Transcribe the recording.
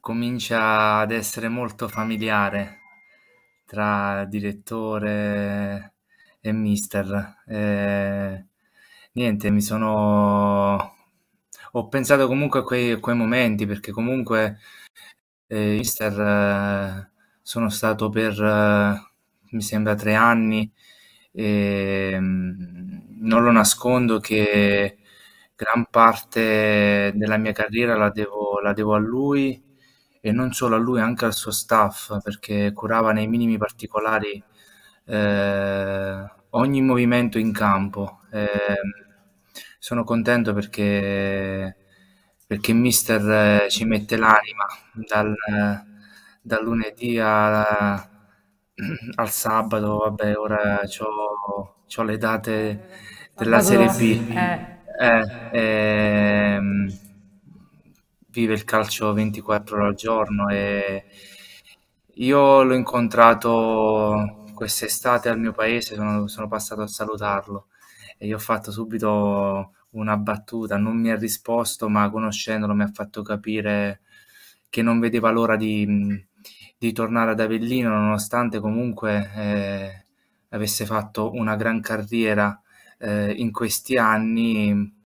comincia ad essere molto familiare tra direttore e mister. E, eh, niente, mi sono... Ho pensato comunque a quei, a quei momenti perché comunque eh, mister eh, sono stato per, eh, mi sembra, tre anni e ehm, non lo nascondo che gran parte della mia carriera la devo, la devo a lui e non solo a lui, anche al suo staff, perché curava nei minimi particolari eh, ogni movimento in campo. Eh, sono contento perché, perché Mister eh, ci mette l'anima dal, dal lunedì a, al sabato, vabbè, ora ho le date della Serie B. Eh. Eh, vive il calcio 24 ore al giorno e io l'ho incontrato quest'estate al mio paese, sono, sono, passato a salutarlo e gli ho fatto subito una battuta, non mi ha risposto ma conoscendolo mi ha fatto capire che non vedeva l'ora di, di tornare ad Avellino nonostante comunque eh, avesse fatto una gran carriera eh, in questi anni